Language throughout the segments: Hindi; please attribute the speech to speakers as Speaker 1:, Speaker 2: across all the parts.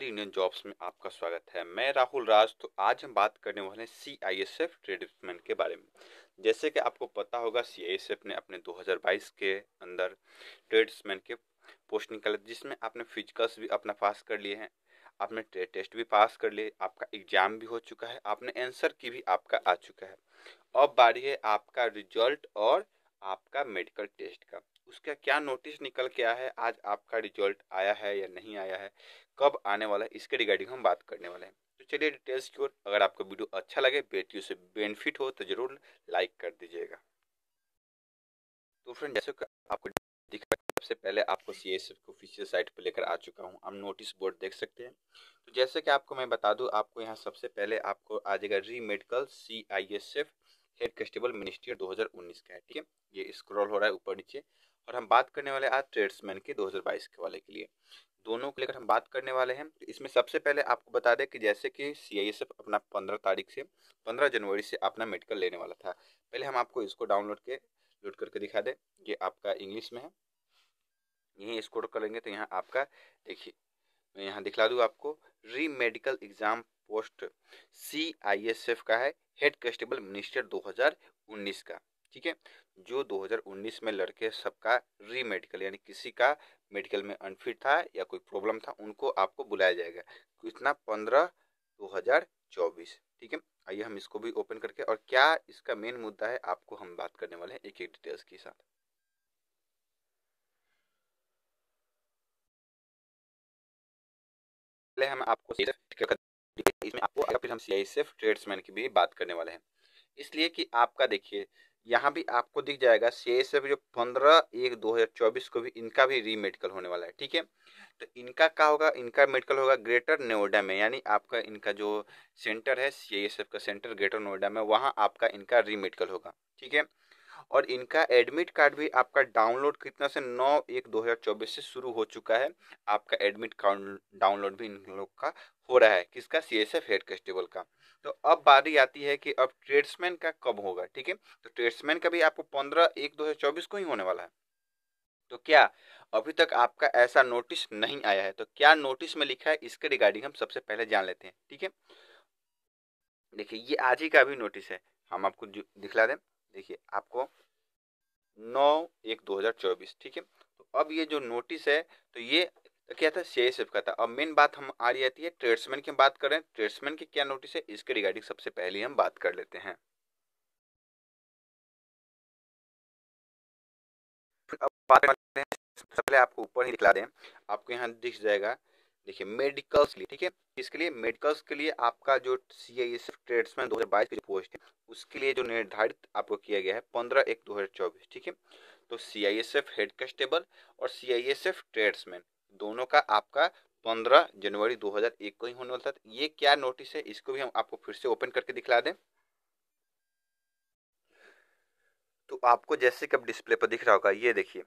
Speaker 1: टेक्निकल यूनियन जॉब्स में आपका स्वागत है मैं राहुल राज तो आज हम बात करने वाले हैं C I S F trade recruitment के बारे में जैसे कि आपको पता होगा सी आई एस एफ ने अपने 2022 के अंदर ट्रेड्समैन के पोस्ट निकाले जिसमें आपने फिजिकल्स भी अपना पास कर लिए हैं आपने टेस्ट भी पास कर लिए आपका एग्जाम भी हो चुका है आपने आंसर की भी आपका आ चुका है अब बारी है आपका रिजल्ट और आपका मेडिकल टेस्ट का उसका क्या नोटिस निकल के आया है आज आपका रिजल्ट आया है या नहीं आया है कब आने वाला है इसके रिगार्डिंग हम बात करने वाले हैं तो चलिए डिटेल्स की ओर अगर आपको वीडियो अच्छा लगे बेटियों से बेनिफिट हो तो ज़रूर लाइक कर दीजिएगा तो फ्रेंड जैसे आपको दिख रहा है सबसे पहले आपको C S F official site पर लेकर आ चुका हूँ आप नोटिस बोर्ड देख सकते हैं तो जैसे कि आपको मैं बता दूँ आपको यहाँ सबसे पहले आपको आ जाएगा re medical C I S F head constable ministry दो हज़ार उन्नीस का है ठीक है ये स्क्रॉल हो रहा है ऊपर नीचे और हम बात करने वाले आज ट्रेड्समैन के 2022 के वाले के लिए दोनों को लेकर हम बात करने वाले हैं तो इसमें सबसे पहले आपको बता दें कि जैसे कि सी अपना पंद्रह तारीख से पंद्रह जनवरी से अपना मेडिकल लेने वाला था पहले हम आपको इसको डाउनलोड के लोड करके दिखा दें ये आपका इंग्लिश में है यहीं इसको करेंगे तो यहाँ आपका देखिए मैं यहाँ दिखला दूँ आपको re medical exam post C I S F का है हेड कस्टेबल मिनिस्टर दो का ठीक है जो 2019 में लड़के सबका री मेडिकल यानी किसी का मेडिकल में अनफिट था या कोई प्रॉब्लम था उनको आपको बुलाया जाएगा कितना पंद्रह दो हज़ार चौबीस ठीक है आइए हम इसको भी ओपन करके और क्या इसका मेन मुद्दा है आपको हम बात करने वाले हैं एक एक डिटेल्स के साथ पहले हम आपको इसमें आपको फिर हम सी आई ट्रेड्समैन की भी बात करने वाले हैं इसलिए कि आपका देखिए यहाँ भी आपको दिख जाएगा सी एस एफ जो पंद्रह एक दो हज़ार चौबीस को भी इनका भी रीमेडिकल होने वाला है ठीक है तो इनका क्या होगा इनका मेडिकल होगा ग्रेटर नोएडा में यानी आपका इनका जो सेंटर है सी का सेंटर ग्रेटर नोएडा में वहाँ आपका इनका रीमेडिकल होगा ठीक है और इनका एडमिट कार्ड भी आपका डाउनलोड कितना से नौ एक दो हज़ार चौबीस से शुरू हो चुका है आपका एडमिट कार्ड डाउनलोड भी इन लोग का हो रहा है किसका C S F head constable का तो अब बारी आती है कि अब ट्रेड्समैन का कब होगा ठीक है तो ट्रेड्समैन का भी आपको पंद्रह एक दो हज़ार चौबीस को ही होने वाला है तो क्या अभी तक आपका ऐसा नोटिस नहीं आया है तो क्या नोटिस में लिखा है इसके रिगार्डिंग हम सबसे पहले जान लेते हैं ठीक है देखिए ये आज ही का भी नोटिस है हम आपको दिखला दें देखिए आपको नौ एक दो हज़ार चौबीस ठीक है तो अब ये जो नोटिस है तो ये क्या था सी आई का था अब मेन बात हम आ रही आती है ट्रेड्समैन की बात करें ट्रेड्समैन की क्या नोटिस है इसके रिगार्डिंग सबसे पहले हम बात कर लेते हैं अब बात करते हैं सबसे पहले आपको ऊपर ही दिखला दें आपको यहाँ दिख जाएगा देखिए मेडिकल्स लिए ठीक है इसके लिए मेडिकल्स के लिए आपका जो सी आई एस ट्रेड्समैन दो की जो पोस्ट है उसके लिए जो निर्धारित आपको किया गया है पंद्रह एक दो ठीक है तो C I S F head constable और C I S F tradesman दोनों का आपका पंद्रह जनवरी 2001 को ही होने वाला था ये क्या नोटिस है इसको भी हम आपको फिर से ओपन करके दिखला दें तो आपको जैसे कि अब डिस्प्ले पर दिख रहा होगा ये देखिए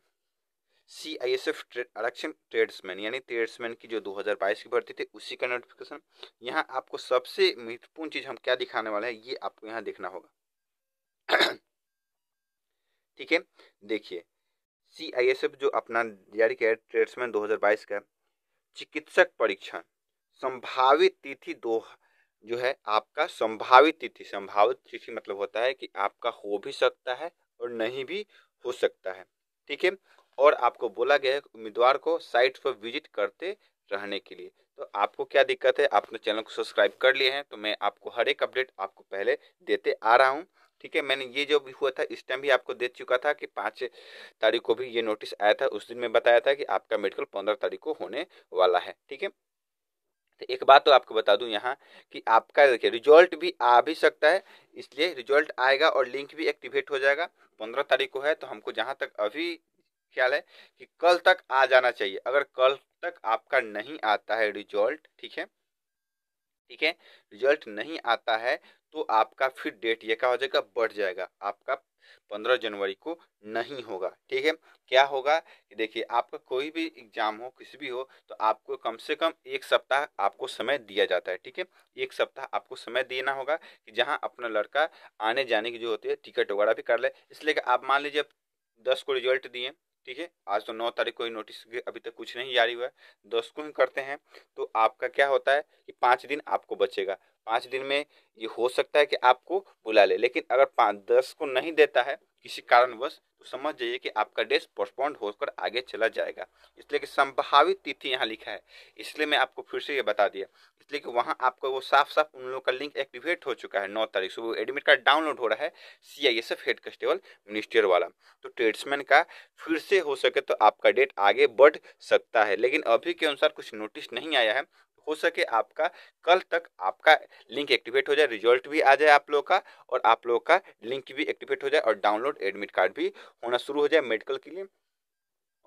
Speaker 1: सी आई एस एफ आरक्षण ट्रेड्समैन यानी ट्रेड्समैन की जो 2022 की भर्ती थी उसी का नोटिफिकेशन यहाँ आपको सबसे महत्वपूर्ण चीज़ हम क्या दिखाने वाले हैं ये आपको यहाँ देखना होगा ठीक है देखिए सी आई एस एफ जो अपना जारी किया ट्रेड्समैन 2022 का चिकित्सक परीक्षण संभावित तिथि दो जो है आपका संभावित तिथि संभावित तिथि मतलब होता है कि आपका हो भी सकता है और नहीं भी हो सकता है ठीक है और आपको बोला गया है उम्मीदवार को साइट पर विजिट करते रहने के लिए तो आपको क्या दिक्कत है आपने चैनल को सब्सक्राइब कर लिए हैं तो मैं आपको हर एक अपडेट आपको पहले देते आ रहा हूँ ठीक है मैंने ये जो भी हुआ था इस टाइम भी आपको दे चुका था कि पाँच तारीख को भी ये नोटिस आया था उस दिन में बताया था कि आपका मेडिकल पंद्रह तारीख को होने वाला है ठीक है तो एक बात तो आपको बता दूं यहाँ कि आपका देखिए रिजल्ट भी आ भी सकता है इसलिए रिजल्ट आएगा और लिंक भी एक्टिवेट हो जाएगा पंद्रह तारीख को है तो हमको जहाँ तक अभी ख्याल है कि कल तक आ जाना चाहिए अगर कल तक आपका नहीं आता है रिजल्ट ठीक है ठीक है रिजल्ट नहीं आता है तो आपका फिर डेट ये क्या हो जाएगा बढ़ जाएगा आपका पंद्रह जनवरी को नहीं होगा ठीक है क्या होगा कि देखिए आपका कोई भी एग्जाम हो किसी भी हो तो आपको कम से कम एक सप्ताह आपको समय दिया जाता है ठीक है एक सप्ताह आपको समय देना होगा कि जहां अपना लड़का आने जाने की जो होती है टिकट वगैरह भी कर ले इसलिए आप मान लीजिए दस को रिजल्ट दिए ठीक है आज तो नौ तारीख को ही नोटिस अभी तक कुछ नहीं जारी हुआ है दस को ही करते हैं तो आपका क्या होता है कि पाँच दिन आपको बचेगा पाँच दिन में ये हो सकता है कि आपको बुला ले लेकिन अगर पाँच दस को नहीं देता है किसी कारणवश तो समझ जाइए कि आपका डेट पोस्टपोन्ड होकर आगे चला जाएगा इसलिए कि संभावित तिथि यहाँ लिखा है इसलिए मैं आपको फिर से ये बता दिया इसलिए कि वहाँ आपको वो साफ साफ उन लोगों का लिंक एक्टिवेट हो चुका है नौ तारीख से वो एडमिट कार्ड डाउनलोड हो रहा है C I S F head constable minister वाला तो ट्रेड्समैन का फिर से हो सके तो आपका डेट आगे बढ़ सकता है लेकिन अभी के अनुसार कुछ नोटिस नहीं आया है हो सके आपका कल तक आपका लिंक एक्टिवेट हो जाए रिजल्ट भी आ जाए आप लोगों का और आप लोगों का लिंक भी एक्टिवेट हो जाए और डाउनलोड एडमिट कार्ड भी होना शुरू हो जाए मेडिकल के लिए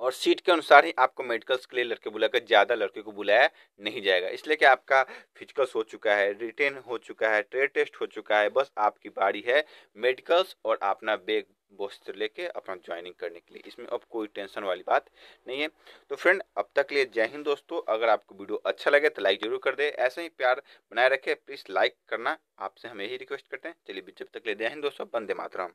Speaker 1: और सीट के अनुसार ही आपको मेडिकल्स के लिए लड़के बुलाकर ज़्यादा लड़के को बुलाया नहीं जाएगा इसलिए कि आपका फिजिकल्स हो चुका है रिटेन हो चुका है ट्रेड टेस्ट हो चुका है बस आपकी बारी है मेडिकल्स और अपना बैग वस्त्र लेके अपना ज्वाइनिंग करने के लिए इसमें अब कोई टेंशन वाली बात नहीं है तो फ्रेंड अब तक लिए जय हिंद दोस्तों अगर आपको वीडियो अच्छा लगे तो लाइक जरूर कर दे ऐसे ही प्यार बनाए रखे प्लीज़ लाइक करना आपसे हम यही रिक्वेस्ट करते हैं चलिए जब तक लिए जय हिंद दोस्तों बंदे मातरम